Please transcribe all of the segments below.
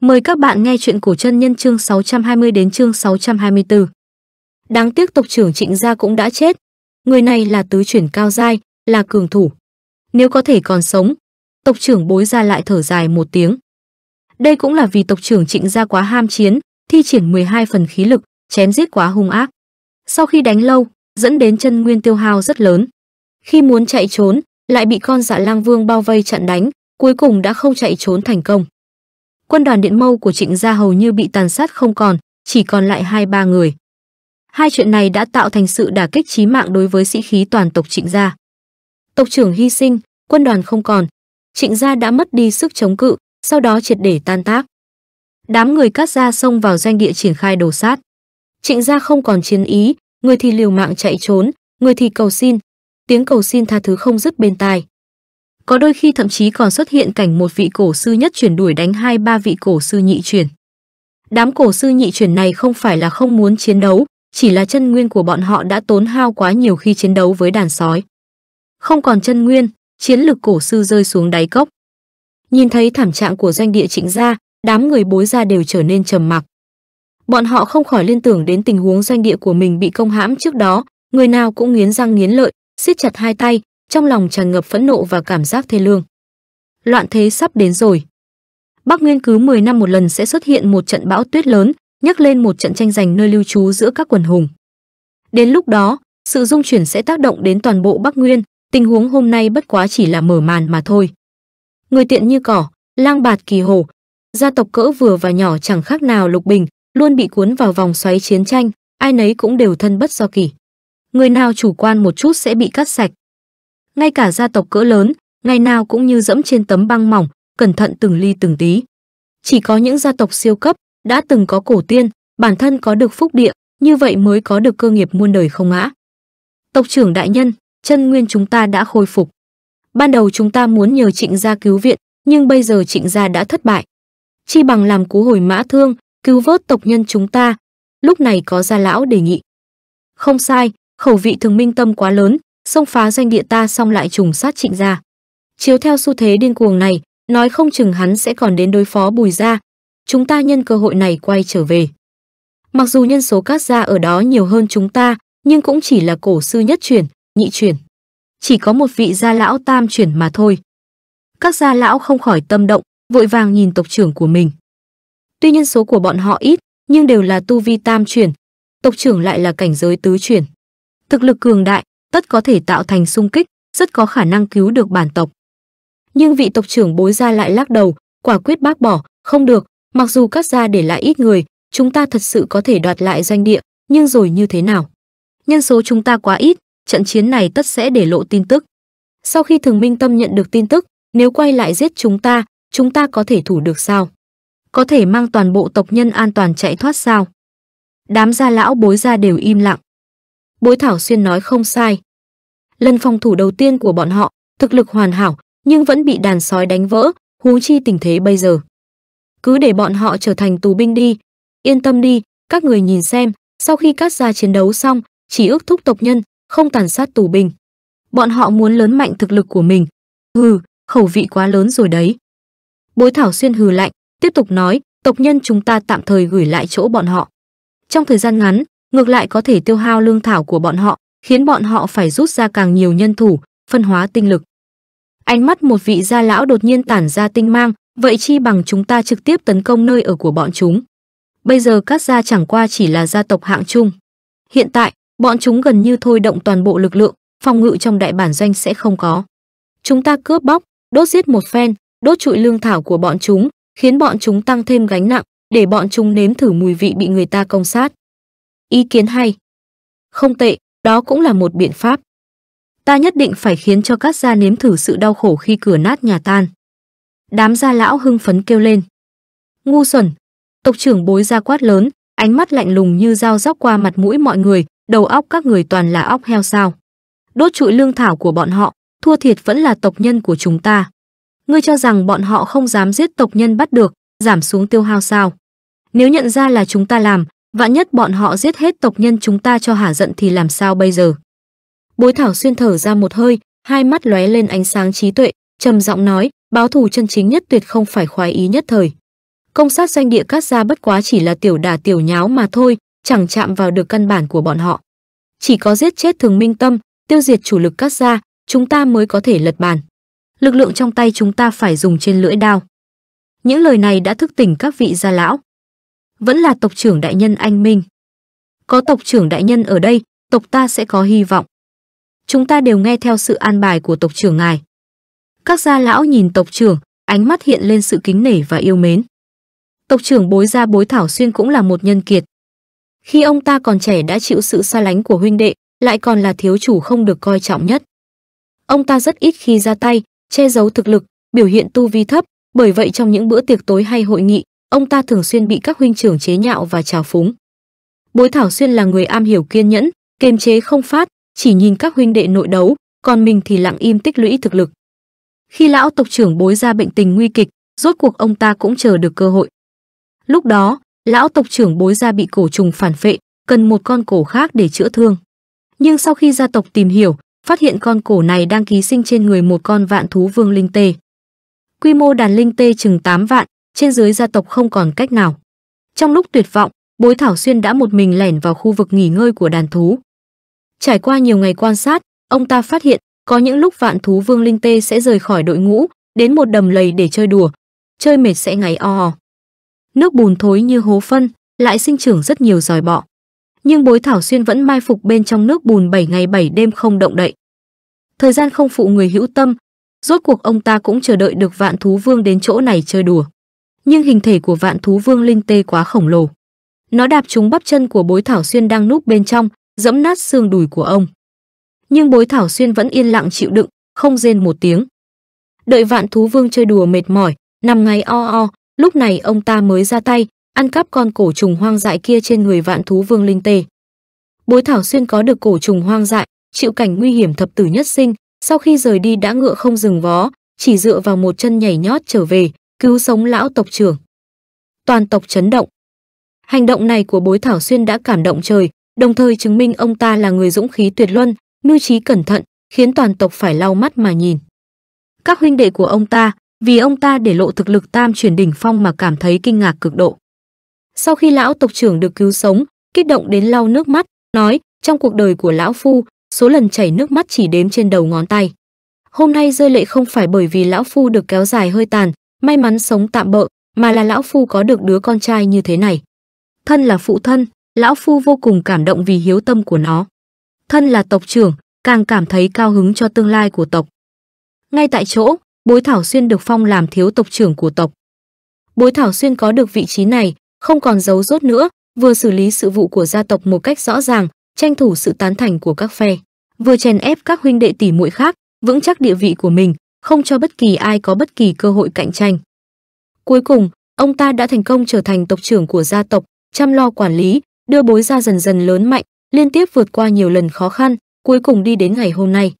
Mời các bạn nghe chuyện cổ chân nhân chương 620 đến chương 624. Đáng tiếc tộc trưởng Trịnh gia cũng đã chết. Người này là tứ chuyển cao giai, là cường thủ. Nếu có thể còn sống, tộc trưởng Bối ra lại thở dài một tiếng. Đây cũng là vì tộc trưởng Trịnh gia quá ham chiến, thi triển 12 phần khí lực, chém giết quá hung ác. Sau khi đánh lâu, dẫn đến chân nguyên tiêu hao rất lớn. Khi muốn chạy trốn, lại bị con dạ lang vương bao vây chặn đánh, cuối cùng đã không chạy trốn thành công quân đoàn Điện Mâu của Trịnh gia hầu như bị tàn sát không còn, chỉ còn lại hai ba người. Hai chuyện này đã tạo thành sự đả kích chí mạng đối với sĩ khí toàn tộc Trịnh gia. Tộc trưởng hy sinh, quân đoàn không còn, Trịnh gia đã mất đi sức chống cự, sau đó triệt để tan tác. Đám người cắt gia xông vào doanh địa triển khai đồ sát. Trịnh gia không còn chiến ý, người thì liều mạng chạy trốn, người thì cầu xin, tiếng cầu xin tha thứ không dứt bên tai. Có đôi khi thậm chí còn xuất hiện cảnh một vị cổ sư nhất chuyển đuổi đánh hai ba vị cổ sư nhị chuyển. Đám cổ sư nhị chuyển này không phải là không muốn chiến đấu, chỉ là chân nguyên của bọn họ đã tốn hao quá nhiều khi chiến đấu với đàn sói. Không còn chân nguyên, chiến lực cổ sư rơi xuống đáy cốc. Nhìn thấy thảm trạng của doanh địa trịnh gia, đám người bối gia đều trở nên trầm mặc. Bọn họ không khỏi liên tưởng đến tình huống doanh địa của mình bị công hãm trước đó, người nào cũng nghiến răng nghiến lợi, siết chặt hai tay, trong lòng tràn ngập phẫn nộ và cảm giác thê lương. Loạn thế sắp đến rồi. Bắc Nguyên cứ 10 năm một lần sẽ xuất hiện một trận bão tuyết lớn, nhấc lên một trận tranh giành nơi lưu trú giữa các quần hùng. Đến lúc đó, sự dung chuyển sẽ tác động đến toàn bộ Bắc Nguyên, tình huống hôm nay bất quá chỉ là mở màn mà thôi. Người tiện như cỏ, lang bạt kỳ hồ, gia tộc cỡ vừa và nhỏ chẳng khác nào lục bình, luôn bị cuốn vào vòng xoáy chiến tranh, ai nấy cũng đều thân bất do kỷ. Người nào chủ quan một chút sẽ bị cắt sạch, ngay cả gia tộc cỡ lớn, ngày nào cũng như dẫm trên tấm băng mỏng, cẩn thận từng ly từng tí. Chỉ có những gia tộc siêu cấp đã từng có cổ tiên, bản thân có được phúc địa, như vậy mới có được cơ nghiệp muôn đời không ngã. Tộc trưởng đại nhân, chân nguyên chúng ta đã khôi phục. Ban đầu chúng ta muốn nhờ Trịnh gia cứu viện, nhưng bây giờ Trịnh gia đã thất bại. Chi bằng làm cú hồi mã thương, cứu vớt tộc nhân chúng ta. Lúc này có gia lão đề nghị. Không sai, khẩu vị thường minh tâm quá lớn, xông phá doanh địa ta xong lại trùng sát trịnh gia chiếu theo xu thế điên cuồng này nói không chừng hắn sẽ còn đến đối phó bùi gia chúng ta nhân cơ hội này quay trở về mặc dù nhân số các gia ở đó nhiều hơn chúng ta nhưng cũng chỉ là cổ sư nhất chuyển nhị chuyển chỉ có một vị gia lão tam chuyển mà thôi các gia lão không khỏi tâm động vội vàng nhìn tộc trưởng của mình tuy nhân số của bọn họ ít nhưng đều là tu vi tam chuyển tộc trưởng lại là cảnh giới tứ chuyển thực lực cường đại tất có thể tạo thành xung kích, rất có khả năng cứu được bản tộc. Nhưng vị tộc trưởng bối ra lại lắc đầu, quả quyết bác bỏ, không được, mặc dù các gia để lại ít người, chúng ta thật sự có thể đoạt lại doanh địa, nhưng rồi như thế nào? Nhân số chúng ta quá ít, trận chiến này tất sẽ để lộ tin tức. Sau khi Thường Minh Tâm nhận được tin tức, nếu quay lại giết chúng ta, chúng ta có thể thủ được sao? Có thể mang toàn bộ tộc nhân an toàn chạy thoát sao? Đám gia lão bối ra đều im lặng. Bối Thảo Xuyên nói không sai. Lần phòng thủ đầu tiên của bọn họ, thực lực hoàn hảo, nhưng vẫn bị đàn sói đánh vỡ, Hú chi tình thế bây giờ. Cứ để bọn họ trở thành tù binh đi, yên tâm đi, các người nhìn xem, sau khi cắt ra chiến đấu xong, chỉ ước thúc tộc nhân, không tàn sát tù binh. Bọn họ muốn lớn mạnh thực lực của mình. Hừ, khẩu vị quá lớn rồi đấy. Bối Thảo Xuyên hừ lạnh, tiếp tục nói, tộc nhân chúng ta tạm thời gửi lại chỗ bọn họ. Trong thời gian ngắn, ngược lại có thể tiêu hao lương thảo của bọn họ, khiến bọn họ phải rút ra càng nhiều nhân thủ, phân hóa tinh lực. Ánh mắt một vị gia lão đột nhiên tản ra tinh mang, vậy chi bằng chúng ta trực tiếp tấn công nơi ở của bọn chúng. Bây giờ các gia chẳng qua chỉ là gia tộc hạng trung. Hiện tại, bọn chúng gần như thôi động toàn bộ lực lượng, phòng ngự trong đại bản doanh sẽ không có. Chúng ta cướp bóc, đốt giết một phen, đốt trụi lương thảo của bọn chúng, khiến bọn chúng tăng thêm gánh nặng, để bọn chúng nếm thử mùi vị bị người ta công sát. Ý kiến hay. Không tệ, đó cũng là một biện pháp. Ta nhất định phải khiến cho các gia nếm thử sự đau khổ khi cửa nát nhà tan. Đám gia lão hưng phấn kêu lên. Ngu xuẩn, tộc trưởng bối ra quát lớn, ánh mắt lạnh lùng như dao róc qua mặt mũi mọi người, đầu óc các người toàn là óc heo sao. Đốt trụi lương thảo của bọn họ, thua thiệt vẫn là tộc nhân của chúng ta. Ngươi cho rằng bọn họ không dám giết tộc nhân bắt được, giảm xuống tiêu hao sao? Nếu nhận ra là chúng ta làm, Vạn nhất bọn họ giết hết tộc nhân chúng ta cho hả giận thì làm sao bây giờ? Bối Thảo xuyên thở ra một hơi, hai mắt lóe lên ánh sáng trí tuệ, trầm giọng nói, báo thù chân chính nhất tuyệt không phải khoái ý nhất thời. Công sát doanh địa cát ra bất quá chỉ là tiểu đà tiểu nháo mà thôi, chẳng chạm vào được căn bản của bọn họ. Chỉ có giết chết thường minh tâm, tiêu diệt chủ lực cát ra, chúng ta mới có thể lật bàn. Lực lượng trong tay chúng ta phải dùng trên lưỡi đao. Những lời này đã thức tỉnh các vị gia lão vẫn là tộc trưởng đại nhân anh minh. Có tộc trưởng đại nhân ở đây, tộc ta sẽ có hy vọng. Chúng ta đều nghe theo sự an bài của tộc trưởng ngài. Các gia lão nhìn tộc trưởng, ánh mắt hiện lên sự kính nể và yêu mến. Tộc trưởng bối gia bối Thảo Xuyên cũng là một nhân kiệt. Khi ông ta còn trẻ đã chịu sự xa lánh của huynh đệ, lại còn là thiếu chủ không được coi trọng nhất. Ông ta rất ít khi ra tay, che giấu thực lực, biểu hiện tu vi thấp, bởi vậy trong những bữa tiệc tối hay hội nghị, ông ta thường xuyên bị các huynh trưởng chế nhạo và trào phúng. Bối Thảo Xuyên là người am hiểu kiên nhẫn, kiềm chế không phát, chỉ nhìn các huynh đệ nội đấu, còn mình thì lặng im tích lũy thực lực. Khi lão tộc trưởng bối ra bệnh tình nguy kịch, rốt cuộc ông ta cũng chờ được cơ hội. Lúc đó, lão tộc trưởng bối ra bị cổ trùng phản phệ, cần một con cổ khác để chữa thương. Nhưng sau khi gia tộc tìm hiểu, phát hiện con cổ này đang ký sinh trên người một con vạn thú vương linh tê. Quy mô đàn linh tê chừng 8 vạn, trên dưới gia tộc không còn cách nào. Trong lúc tuyệt vọng, Bối Thảo Xuyên đã một mình lẻn vào khu vực nghỉ ngơi của đàn thú. Trải qua nhiều ngày quan sát, ông ta phát hiện có những lúc vạn thú vương linh tê sẽ rời khỏi đội ngũ, đến một đầm lầy để chơi đùa, chơi mệt sẽ ngáy o hò. Nước bùn thối như hố phân, lại sinh trưởng rất nhiều giòi bọ. Nhưng Bối Thảo Xuyên vẫn mai phục bên trong nước bùn 7 ngày 7 đêm không động đậy. Thời gian không phụ người hữu tâm, rốt cuộc ông ta cũng chờ đợi được vạn thú vương đến chỗ này chơi đùa nhưng hình thể của vạn thú vương linh tê quá khổng lồ. Nó đạp trúng bắp chân của bối thảo xuyên đang núp bên trong, dẫm nát xương đùi của ông. Nhưng bối thảo xuyên vẫn yên lặng chịu đựng, không rên một tiếng. Đợi vạn thú vương chơi đùa mệt mỏi, nằm ngay o o, lúc này ông ta mới ra tay, ăn cắp con cổ trùng hoang dại kia trên người vạn thú vương linh tê. Bối thảo xuyên có được cổ trùng hoang dại, chịu cảnh nguy hiểm thập tử nhất sinh, sau khi rời đi đã ngựa không dừng vó, chỉ dựa vào một chân nhảy nhót trở về, cứu sống lão tộc trưởng. Toàn tộc chấn động. Hành động này của Bối Thảo Xuyên đã cảm động trời, đồng thời chứng minh ông ta là người dũng khí tuyệt luân, mưu trí cẩn thận, khiến toàn tộc phải lau mắt mà nhìn. Các huynh đệ của ông ta, vì ông ta để lộ thực lực tam chuyển đỉnh phong mà cảm thấy kinh ngạc cực độ. Sau khi lão tộc trưởng được cứu sống, kích động đến lau nước mắt, nói, trong cuộc đời của lão phu, số lần chảy nước mắt chỉ đếm trên đầu ngón tay. Hôm nay rơi lệ không phải bởi vì lão phu được kéo dài hơi tàn, may mắn sống tạm bợ, mà là lão phu có được đứa con trai như thế này. Thân là phụ thân, lão phu vô cùng cảm động vì hiếu tâm của nó. Thân là tộc trưởng, càng cảm thấy cao hứng cho tương lai của tộc. Ngay tại chỗ, Bối Thảo Xuyên được phong làm thiếu tộc trưởng của tộc. Bối Thảo Xuyên có được vị trí này, không còn giấu rốt nữa, vừa xử lý sự vụ của gia tộc một cách rõ ràng, tranh thủ sự tán thành của các phe, vừa chèn ép các huynh đệ tỷ muội khác, vững chắc địa vị của mình, không cho bất kỳ ai có bất kỳ cơ hội cạnh tranh. Cuối cùng, ông ta đã thành công trở thành tộc trưởng của gia tộc, chăm lo quản lý, đưa bối gia dần dần lớn mạnh, liên tiếp vượt qua nhiều lần khó khăn, cuối cùng đi đến ngày hôm nay.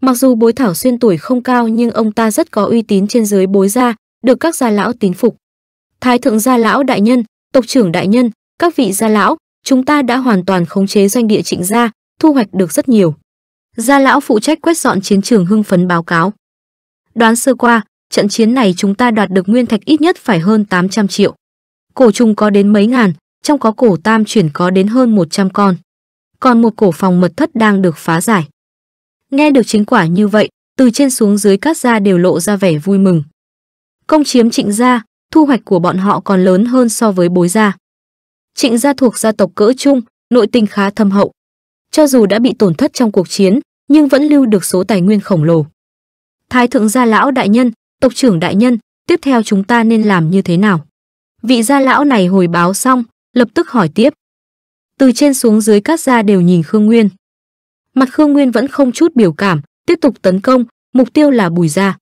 Mặc dù bối thảo xuyên tuổi không cao nhưng ông ta rất có uy tín trên dưới bối gia, được các gia lão tín phục. Thái thượng gia lão đại nhân, tộc trưởng đại nhân, các vị gia lão, chúng ta đã hoàn toàn khống chế doanh địa trịnh gia, thu hoạch được rất nhiều. Gia lão phụ trách quét dọn chiến trường hưng phấn báo cáo. Đoán sơ qua, trận chiến này chúng ta đoạt được nguyên thạch ít nhất phải hơn 800 triệu. Cổ trùng có đến mấy ngàn, trong có cổ tam chuyển có đến hơn 100 con. Còn một cổ phòng mật thất đang được phá giải. Nghe được chính quả như vậy, từ trên xuống dưới các gia đều lộ ra vẻ vui mừng. Công chiếm trịnh gia, thu hoạch của bọn họ còn lớn hơn so với bối gia. Trịnh gia thuộc gia tộc cỡ trung, nội tình khá thâm hậu. Cho dù đã bị tổn thất trong cuộc chiến, nhưng vẫn lưu được số tài nguyên khổng lồ. Thái thượng gia lão đại nhân, tộc trưởng đại nhân, tiếp theo chúng ta nên làm như thế nào? Vị gia lão này hồi báo xong, lập tức hỏi tiếp. Từ trên xuống dưới các gia đều nhìn Khương Nguyên. Mặt Khương Nguyên vẫn không chút biểu cảm, tiếp tục tấn công, mục tiêu là Bùi gia.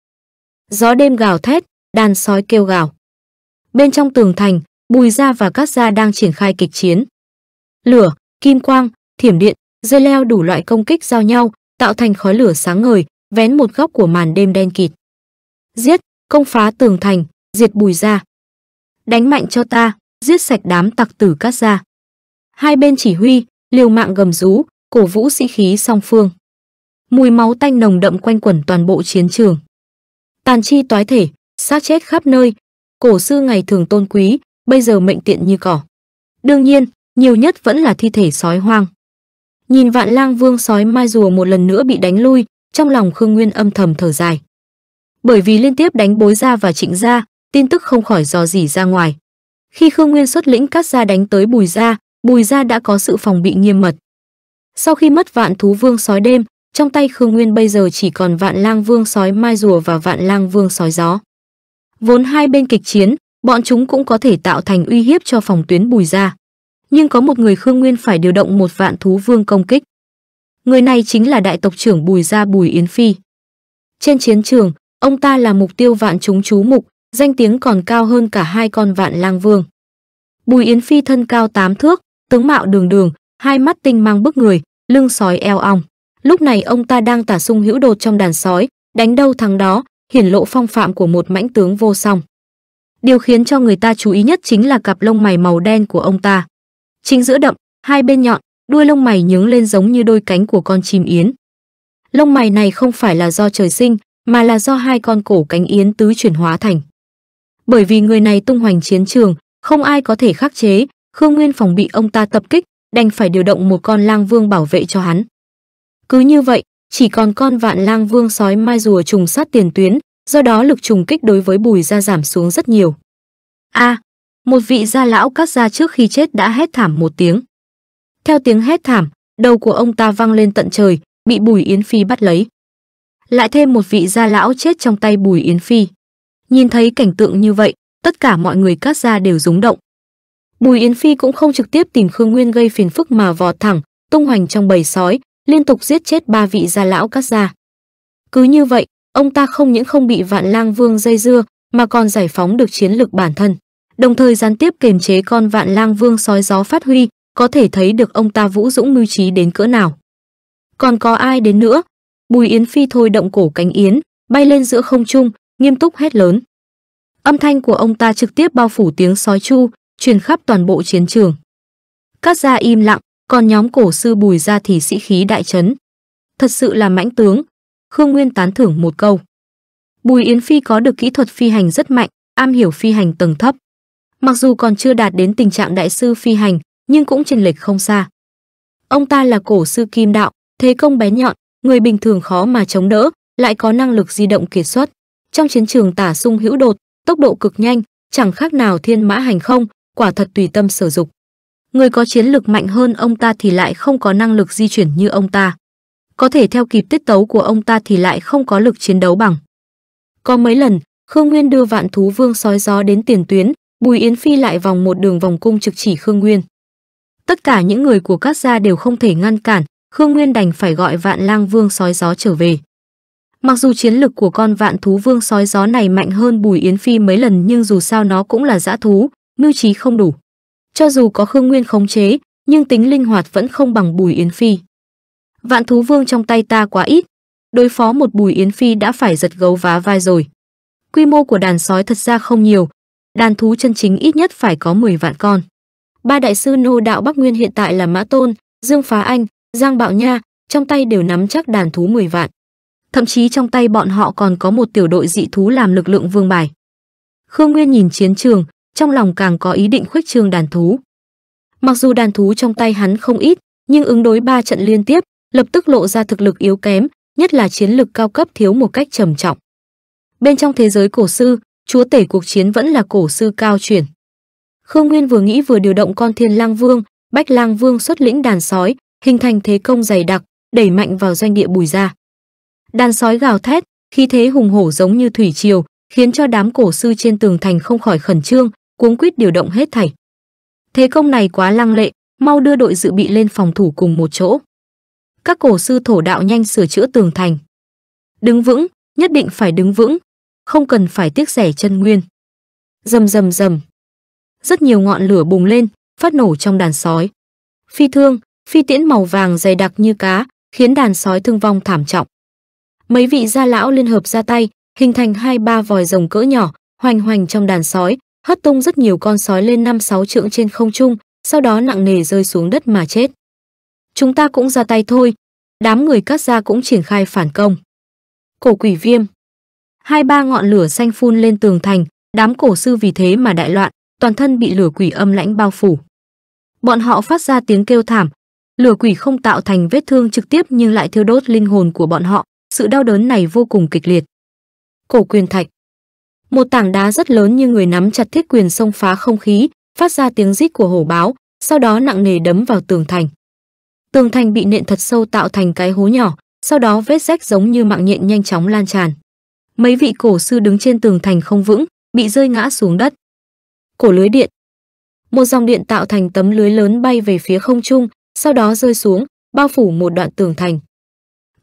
Gió đêm gào thét, đàn sói kêu gào. Bên trong tường thành, Bùi gia và các gia đang triển khai kịch chiến. Lửa, kim quang, thiểm điện, dây leo đủ loại công kích giao nhau, tạo thành khói lửa sáng ngời, vén một góc của màn đêm đen kịt. Giết, công phá tường thành, diệt bùi ra. Đánh mạnh cho ta, giết sạch đám tặc tử cát ra. Hai bên chỉ huy, liều mạng gầm rú, cổ vũ sĩ khí song phương. Mùi máu tanh nồng đậm quanh quẩn toàn bộ chiến trường. Tàn chi toái thể, xác chết khắp nơi, cổ sư ngày thường tôn quý, bây giờ mệnh tiện như cỏ. Đương nhiên, nhiều nhất vẫn là thi thể sói hoang. Nhìn vạn lang vương sói mai rùa một lần nữa bị đánh lui, trong lòng Khương Nguyên âm thầm thở dài. Bởi vì liên tiếp đánh Bối gia và Trịnh gia, tin tức không khỏi dò dỉ ra ngoài. Khi Khương Nguyên xuất lĩnh các gia đánh tới Bùi gia, Bùi gia đã có sự phòng bị nghiêm mật. Sau khi mất Vạn thú vương sói đêm, trong tay Khương Nguyên bây giờ chỉ còn Vạn Lang vương sói mai rùa và Vạn Lang vương sói gió. Vốn hai bên kịch chiến, bọn chúng cũng có thể tạo thành uy hiếp cho phòng tuyến Bùi gia. Nhưng có một người Khương Nguyên phải điều động một Vạn thú vương công kích. Người này chính là đại tộc trưởng Bùi Gia Bùi Yến Phi. Trên chiến trường, ông ta là mục tiêu vạn chúng chú mục, danh tiếng còn cao hơn cả hai con vạn lang vương. Bùi Yến Phi thân cao tám thước, tướng mạo đường đường, hai mắt tinh mang bức người, lưng sói eo ong. Lúc này ông ta đang tả sung hữu đột trong đàn sói, đánh đâu thắng đó, hiển lộ phong phạm của một mãnh tướng vô song. Điều khiến cho người ta chú ý nhất chính là cặp lông mày màu đen của ông ta. Chính giữa đậm, hai bên nhọn, Đuôi lông mày nhướng lên giống như đôi cánh của con chim yến. Lông mày này không phải là do trời sinh, mà là do hai con cổ cánh yến tứ chuyển hóa thành. Bởi vì người này tung hoành chiến trường, không ai có thể khắc chế, Khương Nguyên phòng bị ông ta tập kích, đành phải điều động một con lang vương bảo vệ cho hắn. Cứ như vậy, chỉ còn con vạn lang vương sói mai rùa trùng sát tiền tuyến, do đó lực trùng kích đối với bùi ra giảm xuống rất nhiều. A, à, một vị gia lão cắt ra trước khi chết đã hét thảm một tiếng. Theo tiếng hét thảm, đầu của ông ta văng lên tận trời, bị Bùi Yến Phi bắt lấy. Lại thêm một vị gia lão chết trong tay Bùi Yến Phi. Nhìn thấy cảnh tượng như vậy, tất cả mọi người các gia đều rúng động. Bùi Yến Phi cũng không trực tiếp tìm Khương Nguyên gây phiền phức mà vò thẳng, tung hoành trong bầy sói, liên tục giết chết ba vị gia lão các gia. Cứ như vậy, ông ta không những không bị Vạn Lang Vương dây dưa, mà còn giải phóng được chiến lực bản thân, đồng thời gián tiếp kềm chế con Vạn Lang Vương sói gió phát huy, có thể thấy được ông ta vũ dũng mưu trí đến cỡ nào. Còn có ai đến nữa? Bùi Yến Phi thôi động cổ cánh yến, bay lên giữa không trung, nghiêm túc hét lớn. Âm thanh của ông ta trực tiếp bao phủ tiếng sói chu, truyền khắp toàn bộ chiến trường. Các gia im lặng, còn nhóm cổ sư Bùi gia thì sĩ khí đại chấn. Thật sự là mãnh tướng, Khương Nguyên tán thưởng một câu. Bùi Yến Phi có được kỹ thuật phi hành rất mạnh, am hiểu phi hành tầng thấp. Mặc dù còn chưa đạt đến tình trạng đại sư phi hành, nhưng cũng chênh lệch không xa. Ông ta là cổ sư kim đạo, thế công bé nhọn, người bình thường khó mà chống đỡ, lại có năng lực di động kiệt xuất. Trong chiến trường tả sung hữu đột, tốc độ cực nhanh, chẳng khác nào thiên mã hành không, quả thật tùy tâm sử dụng. Người có chiến lực mạnh hơn ông ta thì lại không có năng lực di chuyển như ông ta. Có thể theo kịp tiết tấu của ông ta thì lại không có lực chiến đấu bằng. Có mấy lần, Khương Nguyên đưa vạn thú vương sói gió đến tiền tuyến, Bùi Yến Phi lại vòng một đường vòng cung trực chỉ Khương Nguyên tất cả những người của các gia đều không thể ngăn cản, Khương Nguyên đành phải gọi Vạn Lang Vương sói gió trở về. Mặc dù chiến lực của con Vạn Thú Vương sói gió này mạnh hơn Bùi Yến Phi mấy lần nhưng dù sao nó cũng là dã thú, mưu trí không đủ. Cho dù có Khương Nguyên khống chế, nhưng tính linh hoạt vẫn không bằng Bùi Yến Phi. Vạn Thú Vương trong tay ta quá ít, đối phó một Bùi Yến Phi đã phải giật gấu vá vai rồi. Quy mô của đàn sói thật ra không nhiều, đàn thú chân chính ít nhất phải có 10 vạn con. Ba đại sư nô đạo Bắc Nguyên hiện tại là Mã Tôn, Dương Phá Anh, Giang Bạo Nha, trong tay đều nắm chắc đàn thú 10 vạn. Thậm chí trong tay bọn họ còn có một tiểu đội dị thú làm lực lượng vương bài. Khương Nguyên nhìn chiến trường, trong lòng càng có ý định khuếch trương đàn thú. Mặc dù đàn thú trong tay hắn không ít, nhưng ứng đối ba trận liên tiếp, lập tức lộ ra thực lực yếu kém, nhất là chiến lực cao cấp thiếu một cách trầm trọng. Bên trong thế giới cổ sư, chúa tể cuộc chiến vẫn là cổ sư cao chuyển. Khương Nguyên vừa nghĩ vừa điều động con Thiên Lang Vương, Bách Lang Vương xuất lĩnh đàn sói, hình thành thế công dày đặc, đẩy mạnh vào doanh địa Bùi gia. Đàn sói gào thét, khí thế hùng hổ giống như thủy triều, khiến cho đám cổ sư trên tường thành không khỏi khẩn trương, cuống quýt điều động hết thảy. Thế công này quá lăng lệ, mau đưa đội dự bị lên phòng thủ cùng một chỗ. Các cổ sư thổ đạo nhanh sửa chữa tường thành. Đứng vững, nhất định phải đứng vững, không cần phải tiếc rẻ chân nguyên. Rầm rầm rầm rất nhiều ngọn lửa bùng lên, phát nổ trong đàn sói. Phi thương, phi tiễn màu vàng dày đặc như cá, khiến đàn sói thương vong thảm trọng. Mấy vị gia lão liên hợp ra tay, hình thành hai ba vòi rồng cỡ nhỏ, hoành hoành trong đàn sói, hất tung rất nhiều con sói lên năm sáu trượng trên không trung, sau đó nặng nề rơi xuống đất mà chết. Chúng ta cũng ra tay thôi. Đám người cắt gia cũng triển khai phản công. Cổ quỷ viêm. Hai ba ngọn lửa xanh phun lên tường thành, đám cổ sư vì thế mà đại loạn, toàn thân bị lửa quỷ âm lãnh bao phủ. Bọn họ phát ra tiếng kêu thảm, lửa quỷ không tạo thành vết thương trực tiếp nhưng lại thiêu đốt linh hồn của bọn họ, sự đau đớn này vô cùng kịch liệt. Cổ quyền thạch Một tảng đá rất lớn như người nắm chặt thiết quyền xông phá không khí, phát ra tiếng rít của hổ báo, sau đó nặng nề đấm vào tường thành. Tường thành bị nện thật sâu tạo thành cái hố nhỏ, sau đó vết rách giống như mạng nhện nhanh chóng lan tràn. Mấy vị cổ sư đứng trên tường thành không vững, bị rơi ngã xuống đất cổ lưới điện. Một dòng điện tạo thành tấm lưới lớn bay về phía không trung, sau đó rơi xuống, bao phủ một đoạn tường thành.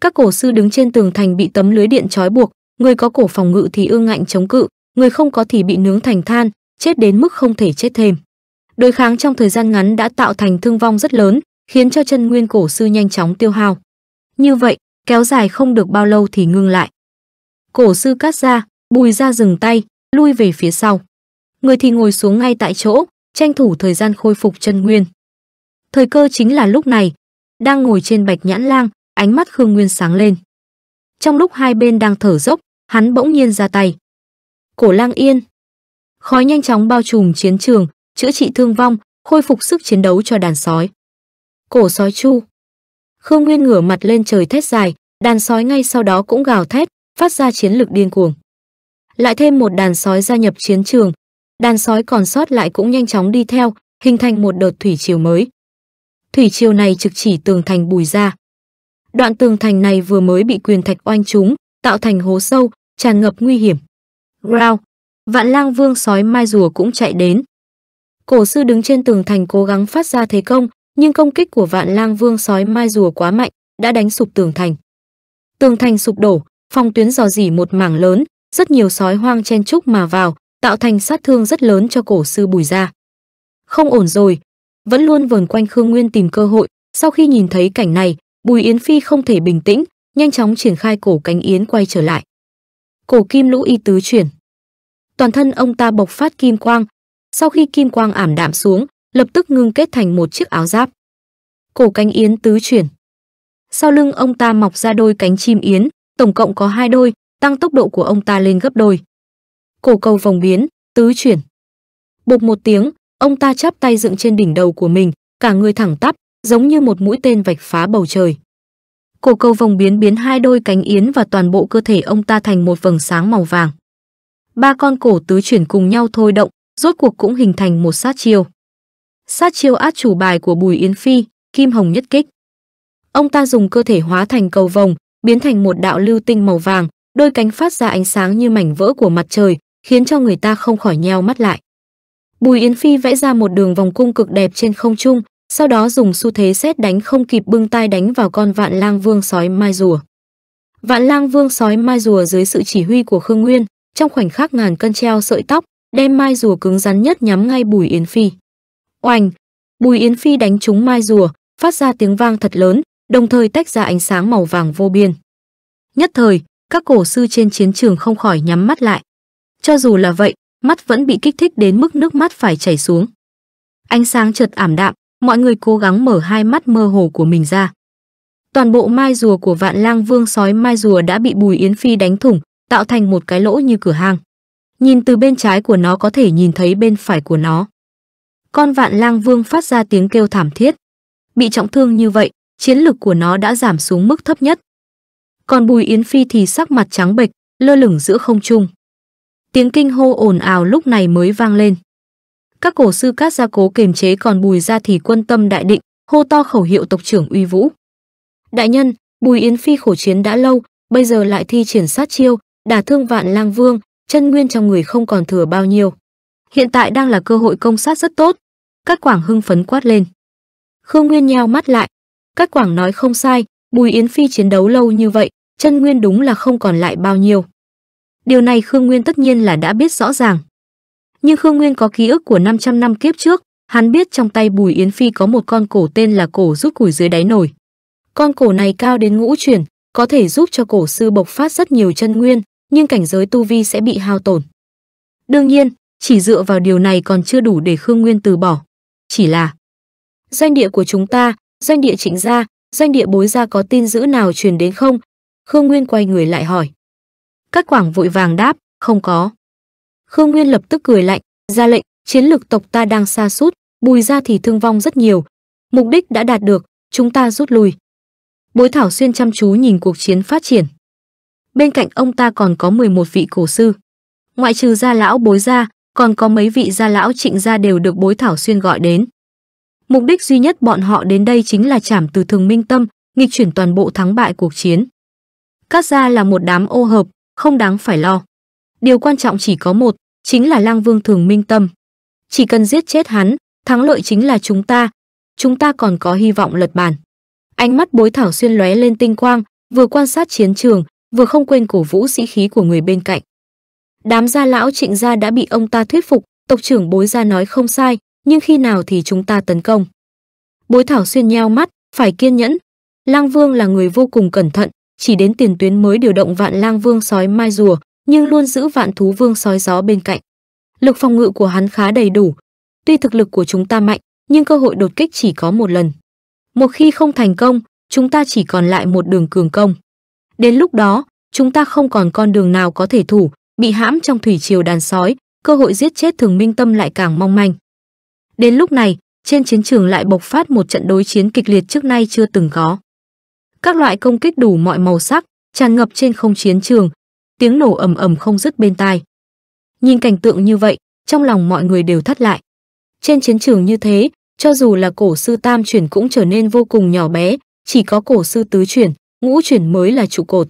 Các cổ sư đứng trên tường thành bị tấm lưới điện trói buộc, người có cổ phòng ngự thì ương ngạnh chống cự, người không có thì bị nướng thành than, chết đến mức không thể chết thêm. Đối kháng trong thời gian ngắn đã tạo thành thương vong rất lớn, khiến cho chân nguyên cổ sư nhanh chóng tiêu hao. Như vậy, kéo dài không được bao lâu thì ngưng lại. Cổ sư cắt ra, bùi ra dừng tay, lui về phía sau người thì ngồi xuống ngay tại chỗ, tranh thủ thời gian khôi phục chân nguyên. Thời cơ chính là lúc này, đang ngồi trên bạch nhãn lang, ánh mắt Khương Nguyên sáng lên. Trong lúc hai bên đang thở dốc, hắn bỗng nhiên ra tay. Cổ lang yên. Khói nhanh chóng bao trùm chiến trường, chữa trị thương vong, khôi phục sức chiến đấu cho đàn sói. Cổ sói chu. Khương Nguyên ngửa mặt lên trời thét dài, đàn sói ngay sau đó cũng gào thét, phát ra chiến lực điên cuồng. Lại thêm một đàn sói gia nhập chiến trường, đàn sói còn sót lại cũng nhanh chóng đi theo, hình thành một đợt thủy triều mới. Thủy triều này trực chỉ tường thành Bùi ra. Đoạn tường thành này vừa mới bị quyền thạch oanh trúng, tạo thành hố sâu, tràn ngập nguy hiểm. Rao, vạn lang vương sói mai rùa cũng chạy đến. Cổ sư đứng trên tường thành cố gắng phát ra thế công, nhưng công kích của vạn lang vương sói mai rùa quá mạnh, đã đánh sụp tường thành. Tường thành sụp đổ, phong tuyến dò dỉ một mảng lớn, rất nhiều sói hoang chen chúc mà vào, tạo thành sát thương rất lớn cho cổ sư Bùi gia. Không ổn rồi, vẫn luôn vờn quanh Khương Nguyên tìm cơ hội, sau khi nhìn thấy cảnh này, Bùi Yến Phi không thể bình tĩnh, nhanh chóng triển khai cổ cánh yến quay trở lại. Cổ kim lũ y tứ chuyển. Toàn thân ông ta bộc phát kim quang, sau khi kim quang ảm đạm xuống, lập tức ngưng kết thành một chiếc áo giáp. Cổ cánh yến tứ chuyển. Sau lưng ông ta mọc ra đôi cánh chim yến, tổng cộng có hai đôi, tăng tốc độ của ông ta lên gấp đôi cổ cầu vòng biến, tứ chuyển. Bục một tiếng, ông ta chắp tay dựng trên đỉnh đầu của mình, cả người thẳng tắp, giống như một mũi tên vạch phá bầu trời. Cổ cầu vòng biến biến hai đôi cánh yến và toàn bộ cơ thể ông ta thành một vầng sáng màu vàng. Ba con cổ tứ chuyển cùng nhau thôi động, rốt cuộc cũng hình thành một sát chiêu. Sát chiêu át chủ bài của Bùi Yến Phi, Kim Hồng nhất kích. Ông ta dùng cơ thể hóa thành cầu vòng biến thành một đạo lưu tinh màu vàng, đôi cánh phát ra ánh sáng như mảnh vỡ của mặt trời, khiến cho người ta không khỏi nheo mắt lại. Bùi Yến Phi vẽ ra một đường vòng cung cực đẹp trên không trung, sau đó dùng xu thế xét đánh không kịp bưng tay đánh vào con vạn lang vương sói mai rùa. Vạn lang vương sói mai rùa dưới sự chỉ huy của Khương Nguyên, trong khoảnh khắc ngàn cân treo sợi tóc, đem mai rùa cứng rắn nhất nhắm ngay Bùi Yến Phi. Oành! Bùi Yến Phi đánh trúng mai rùa, phát ra tiếng vang thật lớn, đồng thời tách ra ánh sáng màu vàng vô biên. Nhất thời, các cổ sư trên chiến trường không khỏi nhắm mắt lại, cho dù là vậy, mắt vẫn bị kích thích đến mức nước mắt phải chảy xuống. Ánh sáng chợt ảm đạm, mọi người cố gắng mở hai mắt mơ hồ của mình ra. Toàn bộ mai rùa của Vạn Lang Vương sói mai rùa đã bị Bùi Yến Phi đánh thủng, tạo thành một cái lỗ như cửa hang. Nhìn từ bên trái của nó có thể nhìn thấy bên phải của nó. Con Vạn Lang Vương phát ra tiếng kêu thảm thiết. Bị trọng thương như vậy, chiến lực của nó đã giảm xuống mức thấp nhất. Còn Bùi Yến Phi thì sắc mặt trắng bệch, lơ lửng giữa không trung. Tiếng kinh hô ồn ào lúc này mới vang lên. Các cổ sư cát gia cố kiềm chế còn bùi ra thì quân tâm đại định, hô to khẩu hiệu tộc trưởng uy vũ. Đại nhân, Bùi Yến Phi khổ chiến đã lâu, bây giờ lại thi triển sát chiêu, đả thương vạn lang vương, chân nguyên trong người không còn thừa bao nhiêu. Hiện tại đang là cơ hội công sát rất tốt. các Quảng hưng phấn quát lên. Khương Nguyên nheo mắt lại. các Quảng nói không sai, Bùi Yến Phi chiến đấu lâu như vậy, chân nguyên đúng là không còn lại bao nhiêu. Điều này Khương Nguyên tất nhiên là đã biết rõ ràng. Nhưng Khương Nguyên có ký ức của 500 năm kiếp trước, hắn biết trong tay Bùi Yến Phi có một con cổ tên là cổ rút củi dưới đáy nổi. Con cổ này cao đến ngũ chuyển, có thể giúp cho cổ sư bộc phát rất nhiều chân nguyên, nhưng cảnh giới tu vi sẽ bị hao tổn. Đương nhiên, chỉ dựa vào điều này còn chưa đủ để Khương Nguyên từ bỏ. Chỉ là doanh địa của chúng ta, doanh địa trịnh gia, doanh địa bối gia có tin dữ nào truyền đến không? Khương Nguyên quay người lại hỏi. Cát Quảng vội vàng đáp, không có. Khương Nguyên lập tức cười lạnh, ra lệnh, chiến lược tộc ta đang xa sút bùi ra thì thương vong rất nhiều. Mục đích đã đạt được, chúng ta rút lui. Bối Thảo Xuyên chăm chú nhìn cuộc chiến phát triển. Bên cạnh ông ta còn có 11 vị cổ sư. Ngoại trừ gia lão bối gia, còn có mấy vị gia lão trịnh gia đều được bối Thảo Xuyên gọi đến. Mục đích duy nhất bọn họ đến đây chính là trảm từ thường minh tâm, nghịch chuyển toàn bộ thắng bại cuộc chiến. Các gia là một đám ô hợp, không đáng phải lo. Điều quan trọng chỉ có một, chính là Lang Vương Thường Minh Tâm. Chỉ cần giết chết hắn, thắng lợi chính là chúng ta. Chúng ta còn có hy vọng lật bàn. Ánh mắt Bối Thảo xuyên lóe lên tinh quang, vừa quan sát chiến trường, vừa không quên cổ vũ sĩ khí của người bên cạnh. Đám gia lão Trịnh gia đã bị ông ta thuyết phục, tộc trưởng Bối gia nói không sai, nhưng khi nào thì chúng ta tấn công? Bối Thảo xuyên nheo mắt, phải kiên nhẫn. Lang Vương là người vô cùng cẩn thận, chỉ đến tiền tuyến mới điều động vạn lang vương sói mai rùa, nhưng luôn giữ vạn thú vương sói gió bên cạnh. Lực phòng ngự của hắn khá đầy đủ. Tuy thực lực của chúng ta mạnh, nhưng cơ hội đột kích chỉ có một lần. Một khi không thành công, chúng ta chỉ còn lại một đường cường công. Đến lúc đó, chúng ta không còn con đường nào có thể thủ, bị hãm trong thủy triều đàn sói, cơ hội giết chết Thường Minh Tâm lại càng mong manh. Đến lúc này, trên chiến trường lại bộc phát một trận đối chiến kịch liệt trước nay chưa từng có. Các loại công kích đủ mọi màu sắc tràn ngập trên không chiến trường, tiếng nổ ầm ầm không dứt bên tai. Nhìn cảnh tượng như vậy, trong lòng mọi người đều thắt lại. Trên chiến trường như thế, cho dù là cổ sư tam chuyển cũng trở nên vô cùng nhỏ bé, chỉ có cổ sư tứ chuyển, ngũ chuyển mới là trụ cột.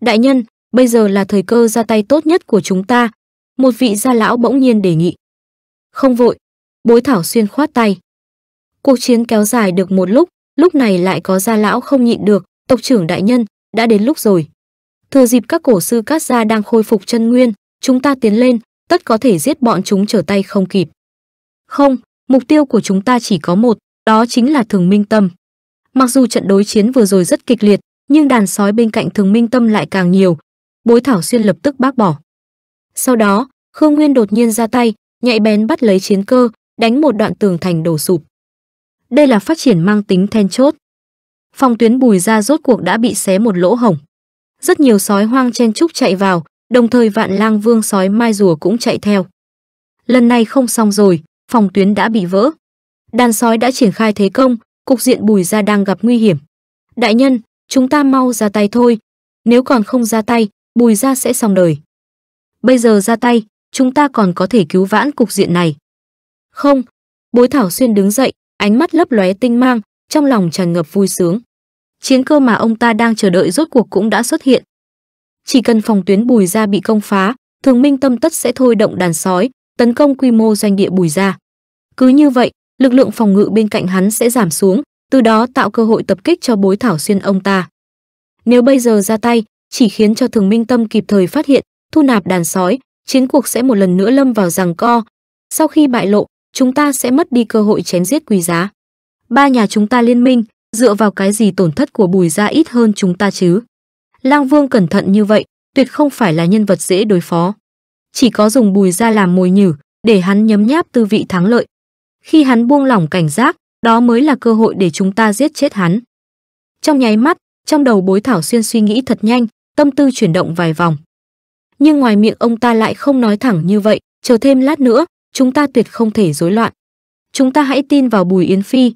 Đại nhân, bây giờ là thời cơ ra tay tốt nhất của chúng ta, một vị gia lão bỗng nhiên đề nghị. Không vội, bối thảo xuyên khoát tay. Cuộc chiến kéo dài được một lúc, lúc này lại có gia lão không nhịn được tộc trưởng đại nhân đã đến lúc rồi thừa dịp các cổ sư cát gia đang khôi phục chân nguyên chúng ta tiến lên tất có thể giết bọn chúng trở tay không kịp không mục tiêu của chúng ta chỉ có một đó chính là thường minh tâm mặc dù trận đối chiến vừa rồi rất kịch liệt nhưng đàn sói bên cạnh thường minh tâm lại càng nhiều bối thảo xuyên lập tức bác bỏ sau đó khương nguyên đột nhiên ra tay nhạy bén bắt lấy chiến cơ đánh một đoạn tường thành đổ sụp đây là phát triển mang tính then chốt. Phòng tuyến Bùi Gia rốt cuộc đã bị xé một lỗ hổng. Rất nhiều sói hoang chen trúc chạy vào, đồng thời vạn lang vương sói mai rùa cũng chạy theo. Lần này không xong rồi, phòng tuyến đã bị vỡ. Đàn sói đã triển khai thế công, cục diện Bùi Gia đang gặp nguy hiểm. Đại nhân, chúng ta mau ra tay thôi. Nếu còn không ra tay, Bùi Gia sẽ xong đời. Bây giờ ra tay, chúng ta còn có thể cứu vãn cục diện này. Không, bối Thảo Xuyên đứng dậy, ánh mắt lấp lóe tinh mang, trong lòng tràn ngập vui sướng. Chiến cơ mà ông ta đang chờ đợi rốt cuộc cũng đã xuất hiện. Chỉ cần phòng tuyến Bùi gia bị công phá, Thường Minh Tâm tất sẽ thôi động đàn sói, tấn công quy mô doanh địa Bùi gia. Cứ như vậy, lực lượng phòng ngự bên cạnh hắn sẽ giảm xuống, từ đó tạo cơ hội tập kích cho Bối Thảo Xuyên ông ta. Nếu bây giờ ra tay, chỉ khiến cho Thường Minh Tâm kịp thời phát hiện, thu nạp đàn sói, chiến cuộc sẽ một lần nữa lâm vào giằng co. Sau khi bại lộ, chúng ta sẽ mất đi cơ hội chém giết quý giá. Ba nhà chúng ta liên minh, dựa vào cái gì tổn thất của Bùi gia ít hơn chúng ta chứ? Lang Vương cẩn thận như vậy, tuyệt không phải là nhân vật dễ đối phó. Chỉ có dùng Bùi gia làm mồi nhử, để hắn nhấm nháp tư vị thắng lợi. Khi hắn buông lỏng cảnh giác, đó mới là cơ hội để chúng ta giết chết hắn. Trong nháy mắt, trong đầu Bối Thảo Xuyên suy nghĩ thật nhanh, tâm tư chuyển động vài vòng. Nhưng ngoài miệng ông ta lại không nói thẳng như vậy, chờ thêm lát nữa, chúng ta tuyệt không thể rối loạn. Chúng ta hãy tin vào Bùi Yến Phi,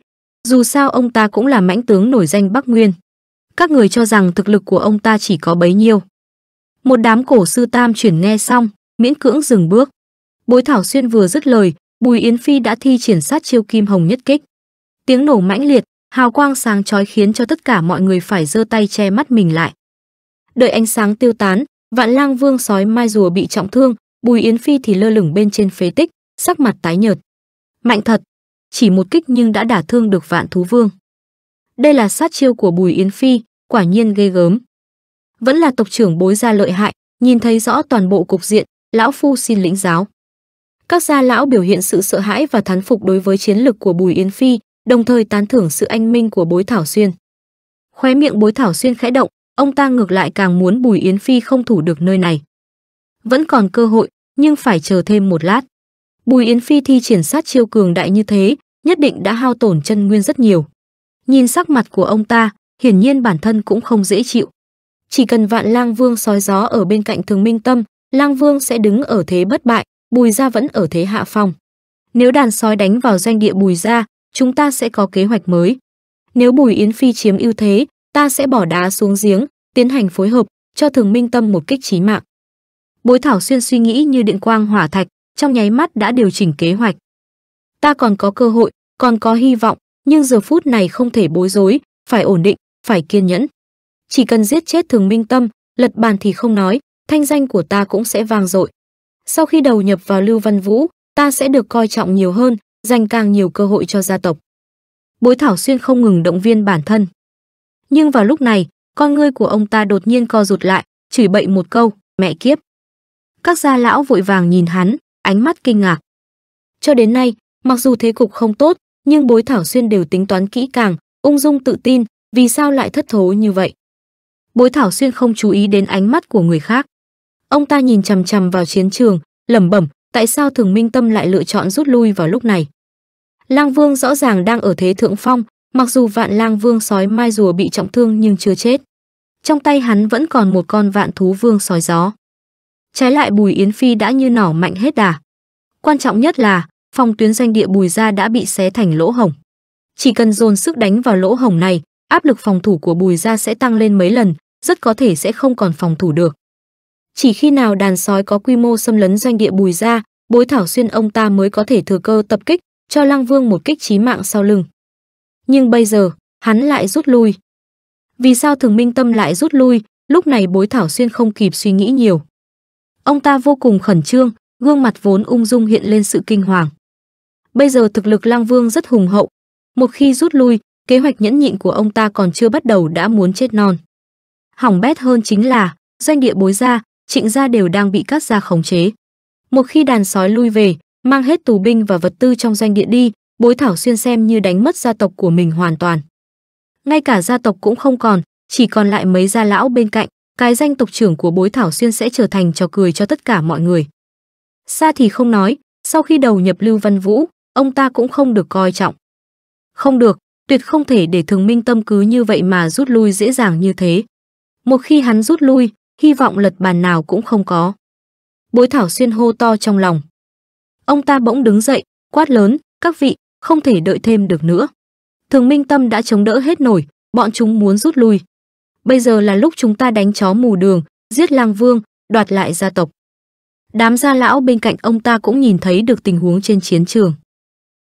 dù sao ông ta cũng là mãnh tướng nổi danh Bắc Nguyên. Các người cho rằng thực lực của ông ta chỉ có bấy nhiêu. Một đám cổ sư tam chuyển nghe xong, miễn cưỡng dừng bước. Bối Thảo Xuyên vừa dứt lời, Bùi Yến Phi đã thi triển sát chiêu kim hồng nhất kích. Tiếng nổ mãnh liệt, hào quang sáng chói khiến cho tất cả mọi người phải giơ tay che mắt mình lại. Đợi ánh sáng tiêu tán, Vạn Lang Vương sói mai rùa bị trọng thương, Bùi Yến Phi thì lơ lửng bên trên phế tích, sắc mặt tái nhợt. Mạnh thật, chỉ một kích nhưng đã đả thương được vạn thú vương. Đây là sát chiêu của Bùi Yến Phi, quả nhiên ghê gớm. Vẫn là tộc trưởng bối gia lợi hại, nhìn thấy rõ toàn bộ cục diện, lão phu xin lĩnh giáo. Các gia lão biểu hiện sự sợ hãi và thán phục đối với chiến lực của Bùi Yến Phi, đồng thời tán thưởng sự anh minh của bối Thảo Xuyên. Khóe miệng bối Thảo Xuyên khẽ động, ông ta ngược lại càng muốn Bùi Yến Phi không thủ được nơi này. Vẫn còn cơ hội, nhưng phải chờ thêm một lát. Bùi Yến Phi thi triển sát chiêu cường đại như thế, nhất định đã hao tổn chân nguyên rất nhiều. Nhìn sắc mặt của ông ta, hiển nhiên bản thân cũng không dễ chịu. Chỉ cần Vạn Lang Vương sói gió ở bên cạnh Thường Minh Tâm, Lang Vương sẽ đứng ở thế bất bại, Bùi gia vẫn ở thế hạ phong. Nếu đàn sói đánh vào doanh địa Bùi gia, chúng ta sẽ có kế hoạch mới. Nếu Bùi Yến Phi chiếm ưu thế, ta sẽ bỏ đá xuống giếng, tiến hành phối hợp, cho Thường Minh Tâm một kích chí mạng. Bối Thảo Xuyên suy nghĩ như điện quang hỏa thạch, trong nháy mắt đã điều chỉnh kế hoạch. Ta còn có cơ hội, còn có hy vọng, nhưng giờ phút này không thể bối rối, phải ổn định, phải kiên nhẫn. Chỉ cần giết chết Thường Minh Tâm, lật bàn thì không nói, thanh danh của ta cũng sẽ vang dội. Sau khi đầu nhập vào Lưu Văn Vũ, ta sẽ được coi trọng nhiều hơn, dành càng nhiều cơ hội cho gia tộc. Bối Thảo Xuyên không ngừng động viên bản thân. Nhưng vào lúc này, con ngươi của ông ta đột nhiên co rụt lại, chửi bậy một câu, mẹ kiếp. Các gia lão vội vàng nhìn hắn, ánh mắt kinh ngạc. Cho đến nay, mặc dù thế cục không tốt, nhưng bối Thảo Xuyên đều tính toán kỹ càng, ung dung tự tin, vì sao lại thất thố như vậy? Bối Thảo Xuyên không chú ý đến ánh mắt của người khác. Ông ta nhìn chằm chằm vào chiến trường, lẩm bẩm, tại sao Thường Minh Tâm lại lựa chọn rút lui vào lúc này? Lang Vương rõ ràng đang ở thế thượng phong, mặc dù Vạn Lang Vương sói mai rùa bị trọng thương nhưng chưa chết. Trong tay hắn vẫn còn một con vạn thú vương sói gió. Trái lại Bùi Yến Phi đã như nỏ mạnh hết đà. Quan trọng nhất là, phòng tuyến doanh địa Bùi gia đã bị xé thành lỗ hổng. Chỉ cần dồn sức đánh vào lỗ hổng này, áp lực phòng thủ của Bùi gia sẽ tăng lên mấy lần, rất có thể sẽ không còn phòng thủ được. Chỉ khi nào đàn sói có quy mô xâm lấn doanh địa Bùi gia, Bối Thảo Xuyên ông ta mới có thể thừa cơ tập kích, cho Lăng Vương một kích chí mạng sau lưng. Nhưng bây giờ, hắn lại rút lui. Vì sao Thường Minh Tâm lại rút lui, lúc này Bối Thảo Xuyên không kịp suy nghĩ nhiều. Ông ta vô cùng khẩn trương, gương mặt vốn ung dung hiện lên sự kinh hoàng. Bây giờ thực lực Lang Vương rất hùng hậu, một khi rút lui, kế hoạch nhẫn nhịn của ông ta còn chưa bắt đầu đã muốn chết non. Hỏng bét hơn chính là, doanh địa bối gia, trịnh gia đều đang bị cắt ra khống chế. Một khi đàn sói lui về, mang hết tù binh và vật tư trong doanh địa đi, bối thảo xuyên xem như đánh mất gia tộc của mình hoàn toàn. Ngay cả gia tộc cũng không còn, chỉ còn lại mấy gia lão bên cạnh, cái danh tộc trưởng của bối thảo xuyên sẽ trở thành trò cười cho tất cả mọi người xa thì không nói sau khi đầu nhập lưu văn vũ ông ta cũng không được coi trọng không được tuyệt không thể để thường minh tâm cứ như vậy mà rút lui dễ dàng như thế một khi hắn rút lui hy vọng lật bàn nào cũng không có bối thảo xuyên hô to trong lòng ông ta bỗng đứng dậy quát lớn các vị không thể đợi thêm được nữa thường minh tâm đã chống đỡ hết nổi bọn chúng muốn rút lui bây giờ là lúc chúng ta đánh chó mù đường, giết lang vương, đoạt lại gia tộc. Đám gia lão bên cạnh ông ta cũng nhìn thấy được tình huống trên chiến trường.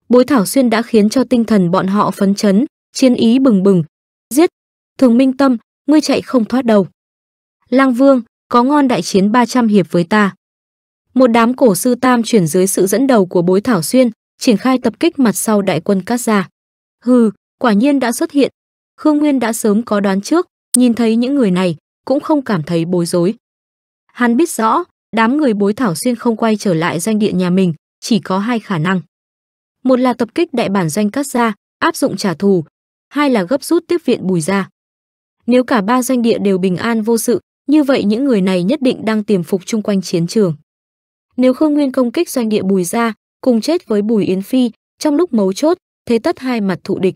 Bối Thảo Xuyên đã khiến cho tinh thần bọn họ phấn chấn, chiến ý bừng bừng. Giết! Thường Minh Tâm, ngươi chạy không thoát đầu. Lang Vương, có ngon đại chiến 300 hiệp với ta. Một đám cổ sư tam chuyển dưới sự dẫn đầu của Bối Thảo Xuyên, triển khai tập kích mặt sau đại quân cát gia. Hừ, quả nhiên đã xuất hiện. Khương Nguyên đã sớm có đoán trước, Nhìn thấy những người này, cũng không cảm thấy bối rối. Hắn biết rõ, đám người bối Thảo Xuyên không quay trở lại doanh địa nhà mình, chỉ có hai khả năng. Một là tập kích đại bản doanh cắt ra, áp dụng trả thù, hai là gấp rút tiếp viện bùi ra. Nếu cả ba doanh địa đều bình an vô sự, như vậy những người này nhất định đang tiềm phục chung quanh chiến trường. Nếu Khương Nguyên công kích doanh địa bùi ra, cùng chết với bùi Yến Phi, trong lúc mấu chốt, thế tất hai mặt thụ địch.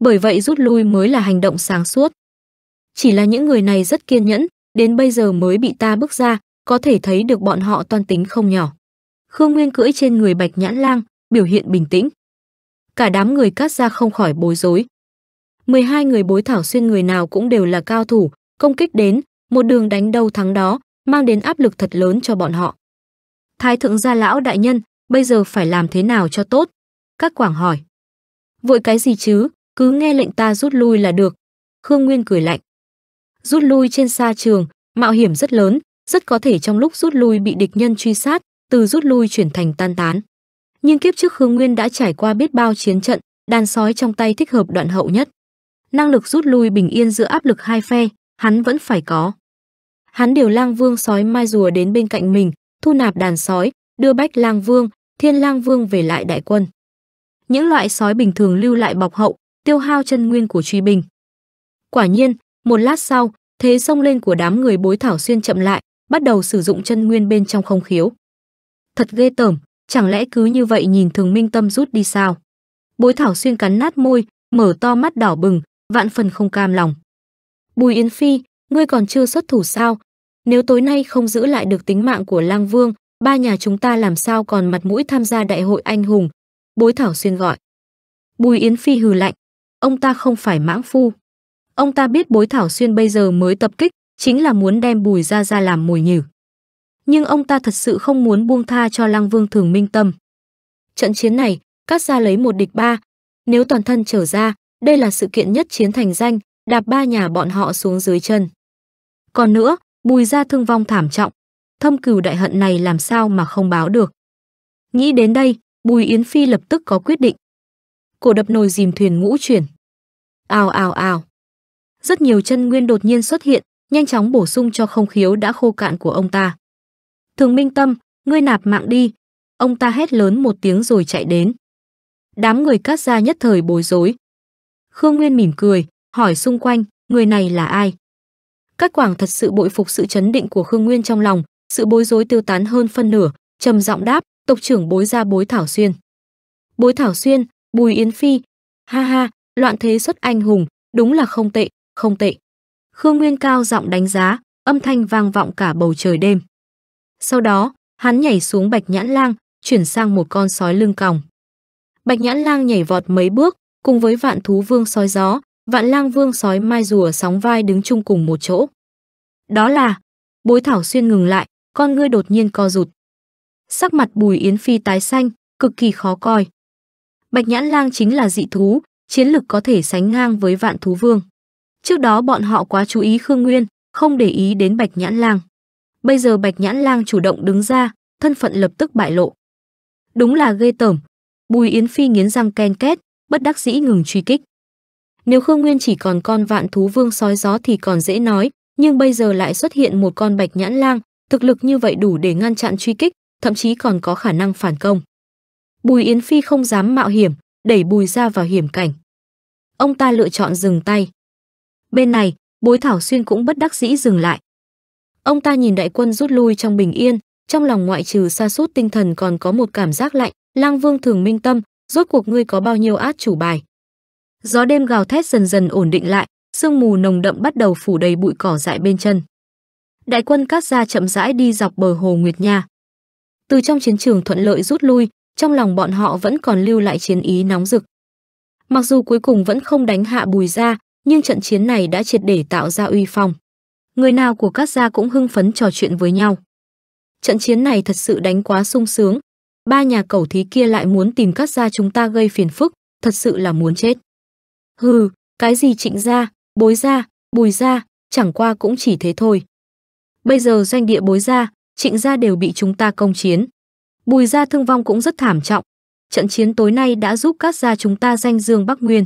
Bởi vậy rút lui mới là hành động sáng suốt. Chỉ là những người này rất kiên nhẫn, đến bây giờ mới bị ta bước ra, có thể thấy được bọn họ toan tính không nhỏ. Khương Nguyên cưỡi trên người Bạch Nhãn Lang, biểu hiện bình tĩnh. Cả đám người cắt ra không khỏi bối rối. 12 người bối thảo xuyên người nào cũng đều là cao thủ, công kích đến, một đường đánh đâu thắng đó, mang đến áp lực thật lớn cho bọn họ. Thái thượng gia lão đại nhân, bây giờ phải làm thế nào cho tốt? Các quảng hỏi. Vội cái gì chứ, cứ nghe lệnh ta rút lui là được. Khương Nguyên cười lạnh rút lui trên xa trường, mạo hiểm rất lớn, rất có thể trong lúc rút lui bị địch nhân truy sát, từ rút lui chuyển thành tan tán. Nhưng kiếp trước Khương Nguyên đã trải qua biết bao chiến trận, đàn sói trong tay thích hợp đoạn hậu nhất. Năng lực rút lui bình yên giữa áp lực hai phe, hắn vẫn phải có. Hắn điều lang vương sói mai rùa đến bên cạnh mình, thu nạp đàn sói, đưa bách lang vương, thiên lang vương về lại đại quân. Những loại sói bình thường lưu lại bọc hậu, tiêu hao chân nguyên của truy Bình. Quả nhiên, một lát sau, thế xông lên của đám người bối thảo xuyên chậm lại, bắt đầu sử dụng chân nguyên bên trong không khiếu. Thật ghê tởm, chẳng lẽ cứ như vậy nhìn Thường Minh Tâm rút đi sao? Bối thảo xuyên cắn nát môi, mở to mắt đỏ bừng, vạn phần không cam lòng. Bùi Yến Phi, ngươi còn chưa xuất thủ sao? Nếu tối nay không giữ lại được tính mạng của Lang Vương, ba nhà chúng ta làm sao còn mặt mũi tham gia đại hội anh hùng? Bối Thảo Xuyên gọi. Bùi Yến Phi hừ lạnh, ông ta không phải mãng phu. Ông ta biết bối Thảo Xuyên bây giờ mới tập kích, chính là muốn đem Bùi Gia Gia làm mồi nhử. Nhưng ông ta thật sự không muốn buông tha cho Lăng Vương Thường Minh Tâm. Trận chiến này, cắt ra lấy một địch ba. Nếu toàn thân trở ra, đây là sự kiện nhất chiến thành danh, đạp ba nhà bọn họ xuống dưới chân. Còn nữa, Bùi Gia thương vong thảm trọng. Thâm cừu đại hận này làm sao mà không báo được. Nghĩ đến đây, Bùi Yến Phi lập tức có quyết định. Cổ đập nồi dìm thuyền ngũ chuyển. Ào ào ào rất nhiều chân nguyên đột nhiên xuất hiện, nhanh chóng bổ sung cho không khiếu đã khô cạn của ông ta. Thường Minh Tâm, ngươi nạp mạng đi. Ông ta hét lớn một tiếng rồi chạy đến. Đám người cắt ra nhất thời bối rối. Khương Nguyên mỉm cười, hỏi xung quanh, người này là ai? Các quảng thật sự bội phục sự chấn định của Khương Nguyên trong lòng, sự bối rối tiêu tán hơn phân nửa, trầm giọng đáp, tộc trưởng bối ra bối Thảo Xuyên. Bối Thảo Xuyên, Bùi Yến Phi, ha ha, loạn thế xuất anh hùng, đúng là không tệ, không tệ. Khương Nguyên cao giọng đánh giá, âm thanh vang vọng cả bầu trời đêm. Sau đó, hắn nhảy xuống bạch nhãn lang, chuyển sang một con sói lưng còng. Bạch nhãn lang nhảy vọt mấy bước, cùng với vạn thú vương sói gió, vạn lang vương sói mai rùa sóng vai đứng chung cùng một chỗ. Đó là, bối thảo xuyên ngừng lại, con ngươi đột nhiên co rụt. Sắc mặt bùi yến phi tái xanh, cực kỳ khó coi. Bạch nhãn lang chính là dị thú, chiến lực có thể sánh ngang với vạn thú vương. Trước đó bọn họ quá chú ý Khương Nguyên, không để ý đến Bạch Nhãn Lang. Bây giờ Bạch Nhãn Lang chủ động đứng ra, thân phận lập tức bại lộ. Đúng là ghê tởm. Bùi Yến Phi nghiến răng ken két, bất đắc dĩ ngừng truy kích. Nếu Khương Nguyên chỉ còn con vạn thú vương sói gió thì còn dễ nói, nhưng bây giờ lại xuất hiện một con Bạch Nhãn Lang, thực lực như vậy đủ để ngăn chặn truy kích, thậm chí còn có khả năng phản công. Bùi Yến Phi không dám mạo hiểm, đẩy Bùi ra vào hiểm cảnh. Ông ta lựa chọn dừng tay. Bên này, bối Thảo Xuyên cũng bất đắc dĩ dừng lại. Ông ta nhìn đại quân rút lui trong bình yên, trong lòng ngoại trừ xa sút tinh thần còn có một cảm giác lạnh, lang vương thường minh tâm, rốt cuộc ngươi có bao nhiêu át chủ bài. Gió đêm gào thét dần dần ổn định lại, sương mù nồng đậm bắt đầu phủ đầy bụi cỏ dại bên chân. Đại quân cát ra chậm rãi đi dọc bờ hồ Nguyệt Nha. Từ trong chiến trường thuận lợi rút lui, trong lòng bọn họ vẫn còn lưu lại chiến ý nóng rực. Mặc dù cuối cùng vẫn không đánh hạ bùi ra, nhưng trận chiến này đã triệt để tạo ra uy phong. Người nào của các gia cũng hưng phấn trò chuyện với nhau. Trận chiến này thật sự đánh quá sung sướng, ba nhà cẩu thí kia lại muốn tìm các gia chúng ta gây phiền phức, thật sự là muốn chết. Hừ, cái gì trịnh gia, bối gia, bùi gia, chẳng qua cũng chỉ thế thôi. Bây giờ doanh địa bối gia, trịnh gia đều bị chúng ta công chiến. Bùi gia thương vong cũng rất thảm trọng. Trận chiến tối nay đã giúp các gia chúng ta danh dương Bắc Nguyên.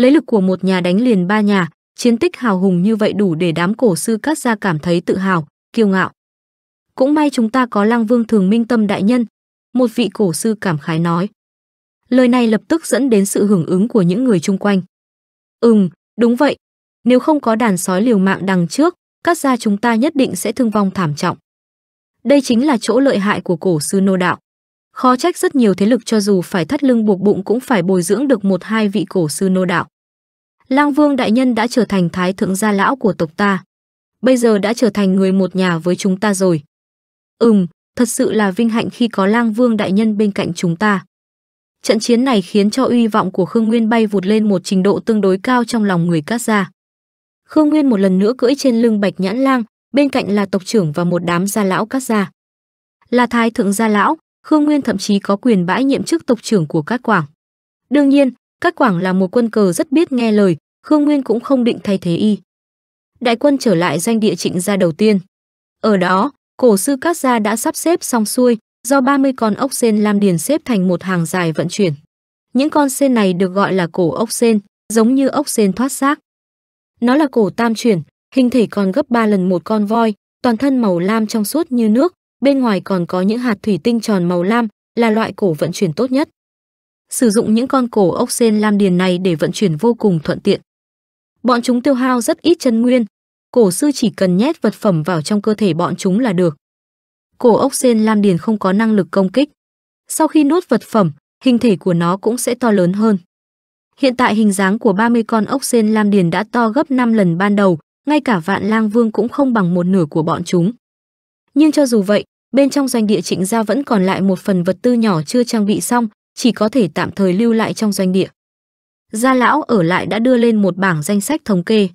Lấy lực của một nhà đánh liền ba nhà, chiến tích hào hùng như vậy đủ để đám cổ sư các gia cảm thấy tự hào, kiêu ngạo. Cũng may chúng ta có Lăng Vương Thường Minh Tâm đại nhân, một vị cổ sư cảm khái nói. Lời này lập tức dẫn đến sự hưởng ứng của những người chung quanh. Ừm, đúng vậy, nếu không có đàn sói liều mạng đằng trước, các gia chúng ta nhất định sẽ thương vong thảm trọng. Đây chính là chỗ lợi hại của cổ sư nô đạo. Khó trách rất nhiều thế lực cho dù phải thắt lưng buộc bụng cũng phải bồi dưỡng được một hai vị cổ sư nô đạo. Lang Vương đại nhân đã trở thành thái thượng gia lão của tộc ta. Bây giờ đã trở thành người một nhà với chúng ta rồi. Ừm, thật sự là vinh hạnh khi có Lang Vương đại nhân bên cạnh chúng ta. Trận chiến này khiến cho uy vọng của Khương Nguyên bay vụt lên một trình độ tương đối cao trong lòng người Cát gia. Khương Nguyên một lần nữa cưỡi trên lưng Bạch Nhãn Lang, bên cạnh là tộc trưởng và một đám gia lão Cát gia. Là thái thượng gia lão, Khương Nguyên thậm chí có quyền bãi nhiệm chức tộc trưởng của Cát Quảng. Đương nhiên, Cát Quảng là một quân cờ rất biết nghe lời, Khương Nguyên cũng không định thay thế y. Đại quân trở lại danh địa Trịnh gia đầu tiên. Ở đó, cổ sư Cát gia đã sắp xếp xong xuôi, do 30 con ốc sen lam điền xếp thành một hàng dài vận chuyển. Những con sen này được gọi là cổ ốc sen, giống như ốc sen thoát xác. Nó là cổ tam chuyển, hình thể còn gấp 3 lần một con voi, toàn thân màu lam trong suốt như nước, bên ngoài còn có những hạt thủy tinh tròn màu lam, là loại cổ vận chuyển tốt nhất. Sử dụng những con cổ ốc sen lam điền này để vận chuyển vô cùng thuận tiện. Bọn chúng tiêu hao rất ít chân nguyên, cổ sư chỉ cần nhét vật phẩm vào trong cơ thể bọn chúng là được. Cổ ốc sen lam điền không có năng lực công kích. Sau khi nuốt vật phẩm, hình thể của nó cũng sẽ to lớn hơn. Hiện tại hình dáng của 30 con ốc sen lam điền đã to gấp 5 lần ban đầu, ngay cả vạn lang vương cũng không bằng một nửa của bọn chúng nhưng cho dù vậy, bên trong doanh địa Trịnh gia vẫn còn lại một phần vật tư nhỏ chưa trang bị xong, chỉ có thể tạm thời lưu lại trong doanh địa. Gia lão ở lại đã đưa lên một bảng danh sách thống kê.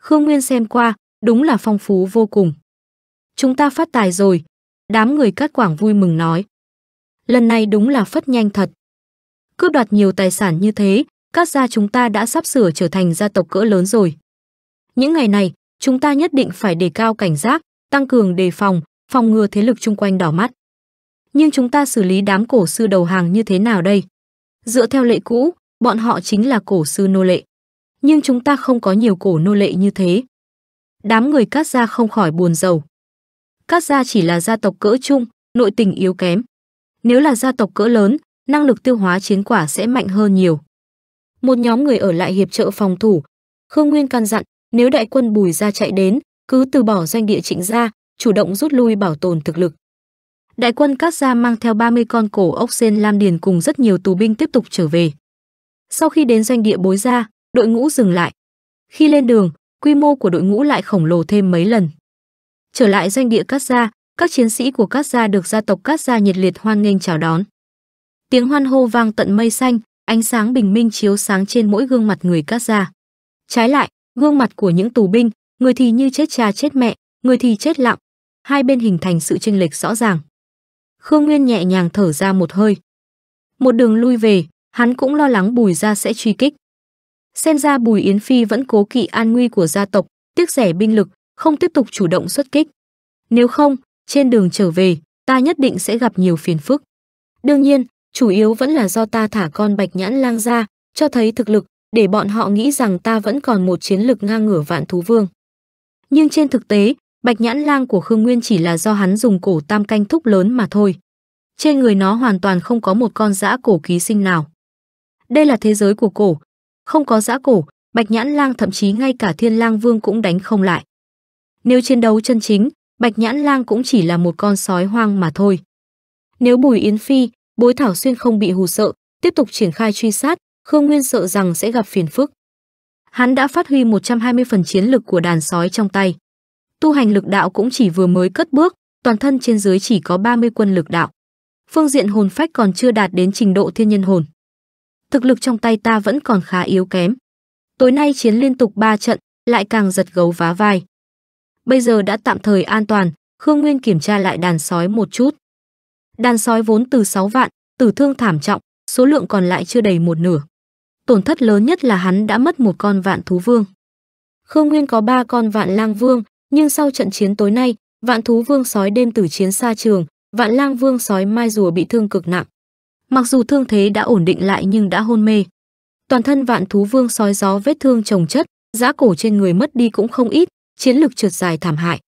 Khương Nguyên xem qua, đúng là phong phú vô cùng. Chúng ta phát tài rồi, đám người cát quảng vui mừng nói. Lần này đúng là phất nhanh thật. Cướp đoạt nhiều tài sản như thế, các gia chúng ta đã sắp sửa trở thành gia tộc cỡ lớn rồi. Những ngày này, chúng ta nhất định phải đề cao cảnh giác, tăng cường đề phòng, phòng ngừa thế lực chung quanh đỏ mắt. Nhưng chúng ta xử lý đám cổ sư đầu hàng như thế nào đây? Dựa theo lệ cũ, bọn họ chính là cổ sư nô lệ. Nhưng chúng ta không có nhiều cổ nô lệ như thế. Đám người Cát Gia không khỏi buồn giàu. Cát Gia chỉ là gia tộc cỡ chung, nội tình yếu kém. Nếu là gia tộc cỡ lớn, năng lực tiêu hóa chiến quả sẽ mạnh hơn nhiều. Một nhóm người ở lại hiệp trợ phòng thủ. Khương Nguyên căn dặn, nếu đại quân bùi ra chạy đến, cứ từ bỏ doanh địa trịnh gia, chủ động rút lui bảo tồn thực lực. Đại quân các gia mang theo 30 con cổ ốc sen lam điền cùng rất nhiều tù binh tiếp tục trở về. Sau khi đến doanh địa bối gia, đội ngũ dừng lại. Khi lên đường, quy mô của đội ngũ lại khổng lồ thêm mấy lần. Trở lại doanh địa các gia, các chiến sĩ của các gia được gia tộc các gia nhiệt liệt hoan nghênh chào đón. Tiếng hoan hô vang tận mây xanh, ánh sáng bình minh chiếu sáng trên mỗi gương mặt người các gia. Trái lại, gương mặt của những tù binh, người thì như chết cha chết mẹ, người thì chết lặng. Hai bên hình thành sự chênh lệch rõ ràng. Khương Nguyên nhẹ nhàng thở ra một hơi. Một đường lui về, hắn cũng lo lắng Bùi gia sẽ truy kích. Xem ra Bùi Yến Phi vẫn cố kỵ an nguy của gia tộc, tiếc rẻ binh lực, không tiếp tục chủ động xuất kích. Nếu không, trên đường trở về, ta nhất định sẽ gặp nhiều phiền phức. Đương nhiên, chủ yếu vẫn là do ta thả con Bạch Nhãn Lang ra, cho thấy thực lực, để bọn họ nghĩ rằng ta vẫn còn một chiến lực ngang ngửa Vạn Thú Vương nhưng trên thực tế, bạch nhãn lang của Khương Nguyên chỉ là do hắn dùng cổ tam canh thúc lớn mà thôi. Trên người nó hoàn toàn không có một con dã cổ ký sinh nào. Đây là thế giới của cổ, không có dã cổ, bạch nhãn lang thậm chí ngay cả thiên lang vương cũng đánh không lại. Nếu chiến đấu chân chính, bạch nhãn lang cũng chỉ là một con sói hoang mà thôi. Nếu Bùi Yến Phi, Bối Thảo Xuyên không bị hù sợ, tiếp tục triển khai truy sát, Khương Nguyên sợ rằng sẽ gặp phiền phức hắn đã phát huy 120 phần chiến lực của đàn sói trong tay. Tu hành lực đạo cũng chỉ vừa mới cất bước, toàn thân trên dưới chỉ có 30 quân lực đạo. Phương diện hồn phách còn chưa đạt đến trình độ thiên nhân hồn. Thực lực trong tay ta vẫn còn khá yếu kém. Tối nay chiến liên tục 3 trận, lại càng giật gấu vá vai. Bây giờ đã tạm thời an toàn, Khương Nguyên kiểm tra lại đàn sói một chút. Đàn sói vốn từ 6 vạn, tử thương thảm trọng, số lượng còn lại chưa đầy một nửa tổn thất lớn nhất là hắn đã mất một con vạn thú vương. Khương Nguyên có ba con vạn lang vương, nhưng sau trận chiến tối nay, vạn thú vương sói đêm tử chiến xa trường, vạn lang vương sói mai rùa bị thương cực nặng. Mặc dù thương thế đã ổn định lại nhưng đã hôn mê. Toàn thân vạn thú vương sói gió vết thương trồng chất, giá cổ trên người mất đi cũng không ít, chiến lực trượt dài thảm hại.